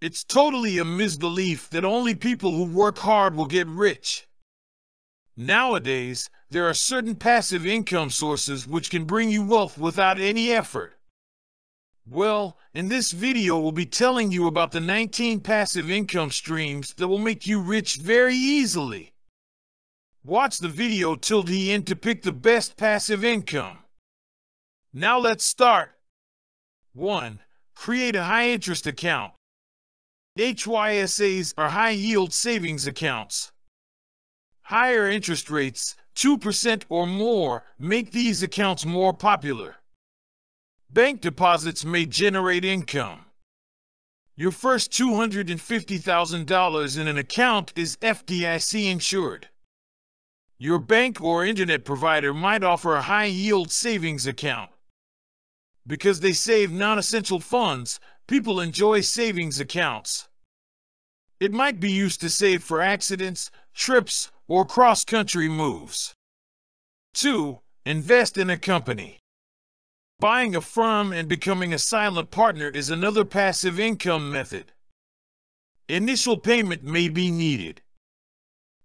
It's totally a misbelief that only people who work hard will get rich. Nowadays, there are certain passive income sources which can bring you wealth without any effort. Well, in this video we'll be telling you about the 19 passive income streams that will make you rich very easily. Watch the video till the end to pick the best passive income. Now let's start. 1. Create a high interest account. HYSAs are high yield savings accounts. Higher interest rates, 2% or more, make these accounts more popular. Bank deposits may generate income. Your first $250,000 in an account is FDIC insured. Your bank or internet provider might offer a high yield savings account. Because they save non essential funds, people enjoy savings accounts. It might be used to save for accidents, trips, or cross-country moves. 2. Invest in a company. Buying a firm and becoming a silent partner is another passive income method. Initial payment may be needed.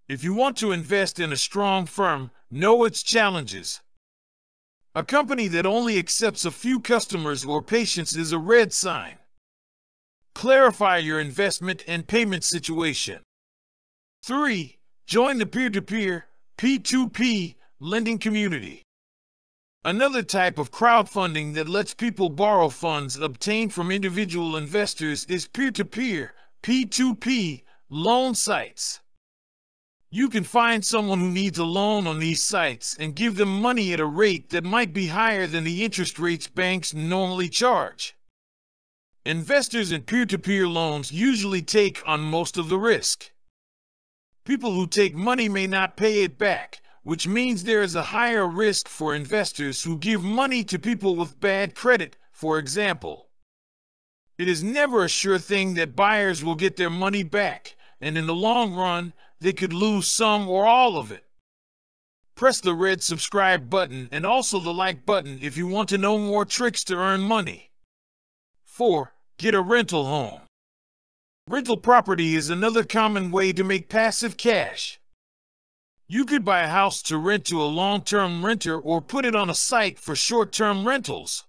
If you want to invest in a strong firm, know its challenges. A company that only accepts a few customers or patients is a red sign. Clarify your investment and payment situation. 3. Join the peer-to-peer, p 2 p lending community. Another type of crowdfunding that lets people borrow funds obtained from individual investors is peer-to-peer, -peer, to peer p 2 p loan sites. You can find someone who needs a loan on these sites and give them money at a rate that might be higher than the interest rates banks normally charge. Investors in peer-to-peer loans usually take on most of the risk. People who take money may not pay it back, which means there is a higher risk for investors who give money to people with bad credit, for example. It is never a sure thing that buyers will get their money back, and in the long run, they could lose some or all of it. Press the red subscribe button and also the like button if you want to know more tricks to earn money. 4. Get a rental home. Rental property is another common way to make passive cash. You could buy a house to rent to a long-term renter or put it on a site for short-term rentals.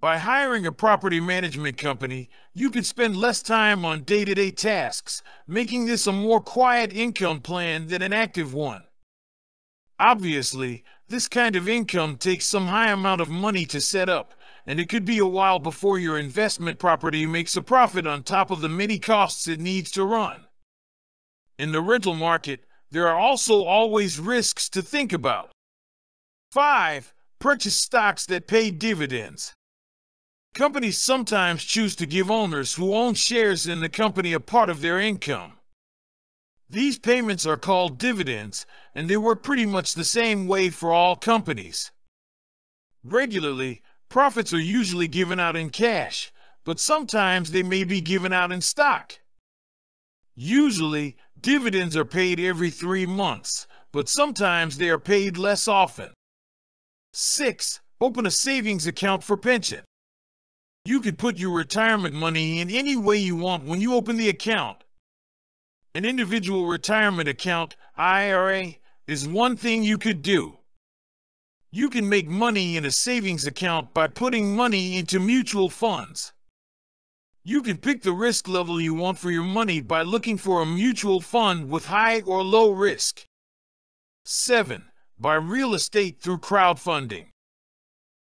By hiring a property management company, you can spend less time on day-to-day -day tasks, making this a more quiet income plan than an active one. Obviously, this kind of income takes some high amount of money to set up, and it could be a while before your investment property makes a profit on top of the many costs it needs to run. In the rental market, there are also always risks to think about. 5. Purchase stocks that pay dividends. Companies sometimes choose to give owners who own shares in the company a part of their income. These payments are called dividends, and they work pretty much the same way for all companies. Regularly, Profits are usually given out in cash, but sometimes they may be given out in stock. Usually, dividends are paid every three months, but sometimes they are paid less often. 6. Open a savings account for pension. You can put your retirement money in any way you want when you open the account. An individual retirement account, IRA, is one thing you could do. You can make money in a savings account by putting money into mutual funds. You can pick the risk level you want for your money by looking for a mutual fund with high or low risk. 7. Buy real estate through crowdfunding.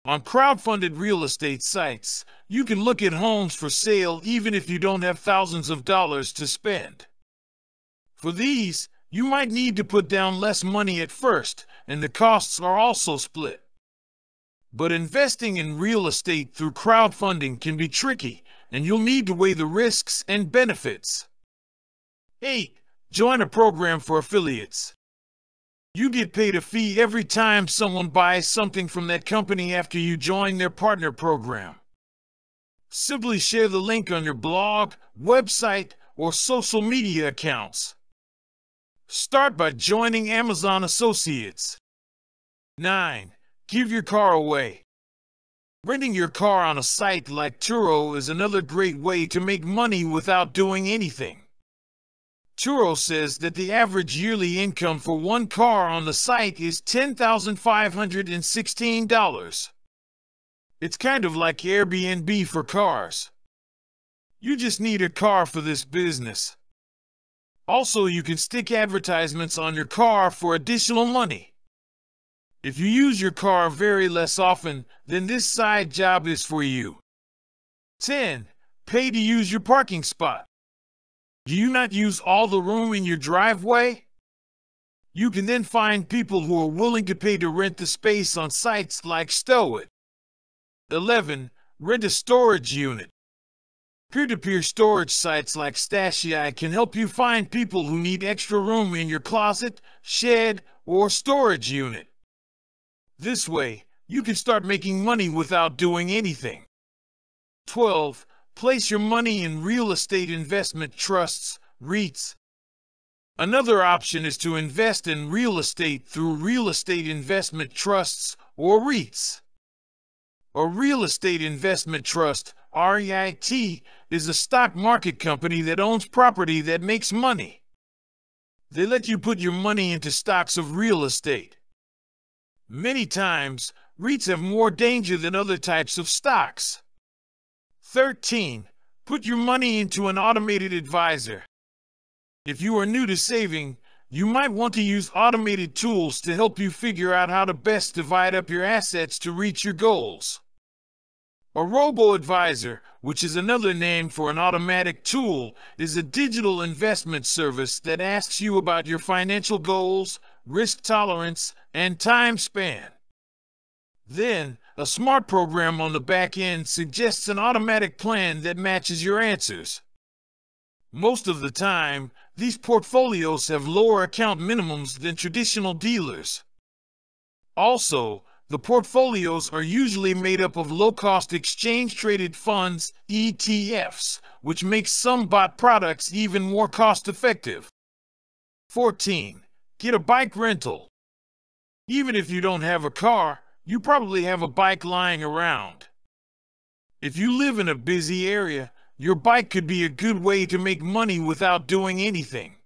On crowdfunded real estate sites, you can look at homes for sale even if you don't have thousands of dollars to spend. For these, you might need to put down less money at first, and the costs are also split. But investing in real estate through crowdfunding can be tricky, and you'll need to weigh the risks and benefits. 8. Join a program for affiliates. You get paid a fee every time someone buys something from that company after you join their partner program. Simply share the link on your blog, website, or social media accounts. Start by joining Amazon Associates. 9. Give your car away. Renting your car on a site like Turo is another great way to make money without doing anything. Turo says that the average yearly income for one car on the site is $10,516. It's kind of like Airbnb for cars. You just need a car for this business. Also, you can stick advertisements on your car for additional money. If you use your car very less often, then this side job is for you. 10. Pay to use your parking spot. Do you not use all the room in your driveway? You can then find people who are willing to pay to rent the space on sites like Stowit. 11. Rent a storage unit. Peer-to-peer storage sites like Stashii can help you find people who need extra room in your closet, shed, or storage unit. This way, you can start making money without doing anything. 12. Place your money in real estate investment trusts, REITs. Another option is to invest in real estate through real estate investment trusts or REITs. A real estate investment trust REIT is a stock market company that owns property that makes money. They let you put your money into stocks of real estate. Many times, REITs have more danger than other types of stocks. 13. Put your money into an automated advisor. If you are new to saving, you might want to use automated tools to help you figure out how to best divide up your assets to reach your goals. A robo-advisor, which is another name for an automatic tool, is a digital investment service that asks you about your financial goals, risk tolerance, and time span. Then, a smart program on the back end suggests an automatic plan that matches your answers. Most of the time, these portfolios have lower account minimums than traditional dealers. Also, the portfolios are usually made up of low-cost exchange-traded funds, ETFs, which makes some bot products even more cost-effective. 14. Get a bike rental. Even if you don't have a car, you probably have a bike lying around. If you live in a busy area, your bike could be a good way to make money without doing anything.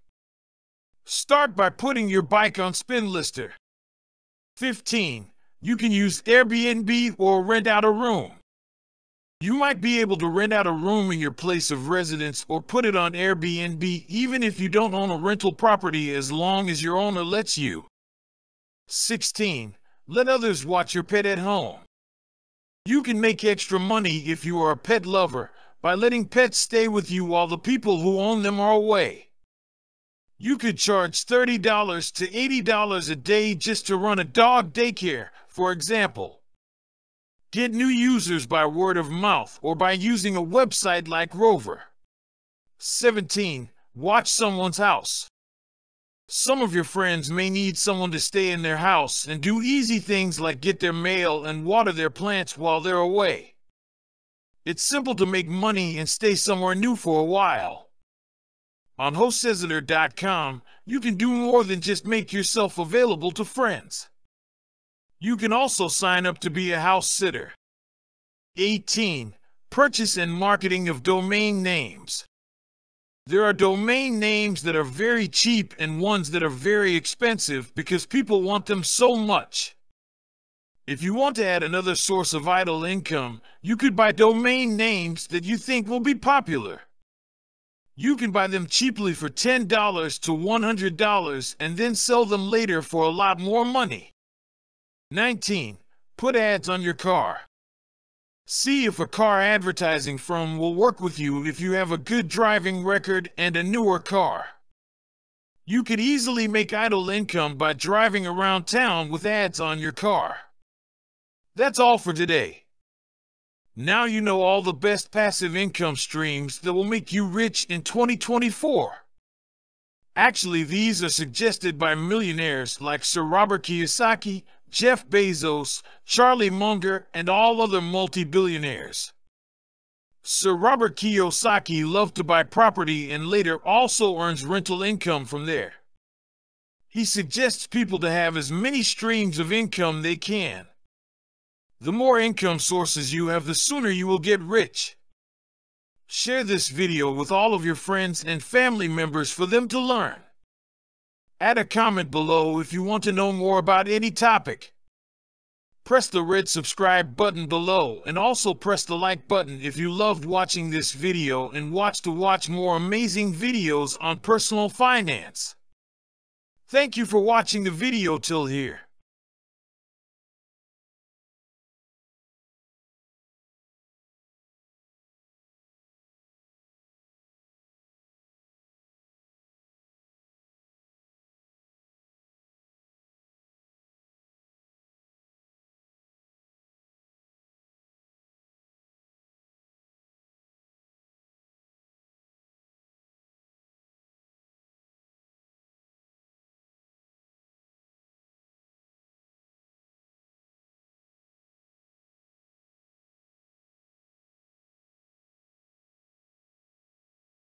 Start by putting your bike on Spinlister. 15. You can use Airbnb or rent out a room. You might be able to rent out a room in your place of residence or put it on Airbnb even if you don't own a rental property as long as your owner lets you. 16. Let others watch your pet at home. You can make extra money if you are a pet lover by letting pets stay with you while the people who own them are away. You could charge $30 to $80 a day just to run a dog daycare for example, get new users by word of mouth or by using a website like Rover. 17. Watch someone's house. Some of your friends may need someone to stay in their house and do easy things like get their mail and water their plants while they're away. It's simple to make money and stay somewhere new for a while. On hostesitor.com, you can do more than just make yourself available to friends. You can also sign up to be a house sitter. 18. Purchase and marketing of domain names. There are domain names that are very cheap and ones that are very expensive because people want them so much. If you want to add another source of idle income, you could buy domain names that you think will be popular. You can buy them cheaply for $10 to $100 and then sell them later for a lot more money. 19. Put ads on your car. See if a car advertising firm will work with you if you have a good driving record and a newer car. You could easily make idle income by driving around town with ads on your car. That's all for today. Now you know all the best passive income streams that will make you rich in 2024. Actually, these are suggested by millionaires like Sir Robert Kiyosaki, Jeff Bezos, Charlie Munger, and all other multi-billionaires. Sir Robert Kiyosaki loved to buy property and later also earns rental income from there. He suggests people to have as many streams of income they can. The more income sources you have, the sooner you will get rich. Share this video with all of your friends and family members for them to learn. Add a comment below if you want to know more about any topic. Press the red subscribe button below and also press the like button if you loved watching this video and watch to watch more amazing videos on personal finance. Thank you for watching the video till here.